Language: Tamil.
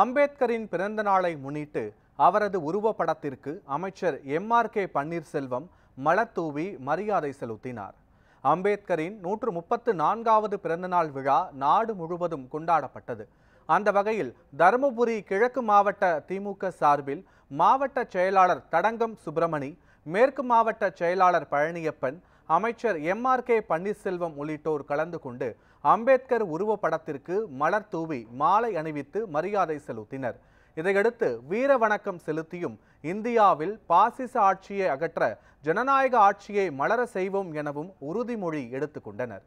அம்பேத்கரின் பிறந்த நாளை முன்னிட்டு அவரது உருவப்படத்திற்கு அமைச்சர் எம் ஆர் கே பன்னீர்செல்வம் மலத்தூவி மரியாதை செலுத்தினார் அம்பேத்கரின் நூற்று முப்பத்து நான்காவது பிறந்தநாள் விழா நாடு முழுவதும் கொண்டாடப்பட்டது அந்த வகையில் தருமபுரி கிழக்கு மாவட்ட திமுக சார்பில் மாவட்ட செயலாளர் தடங்கம் சுப்பிரமணி மேற்கு மாவட்ட செயலாளர் பழனியப்பன் அமைச்சர் எம் ஆர் கே பன்னீர்செல்வம் உள்ளிட்டோர் கலந்து கொண்டு அம்பேத்கர் உருவப்படத்திற்கு மலர் தூவி மாலை அணிவித்து மரியாதை செலுத்தினர் இதையடுத்து வீர வணக்கம் செலுத்தியும் இந்தியாவில் பாசிச ஆட்சியை அகற்ற ஜனநாயக ஆட்சியை மலர செய்வோம் எனவும் உறுதிமொழி எடுத்துக்கொண்டனர்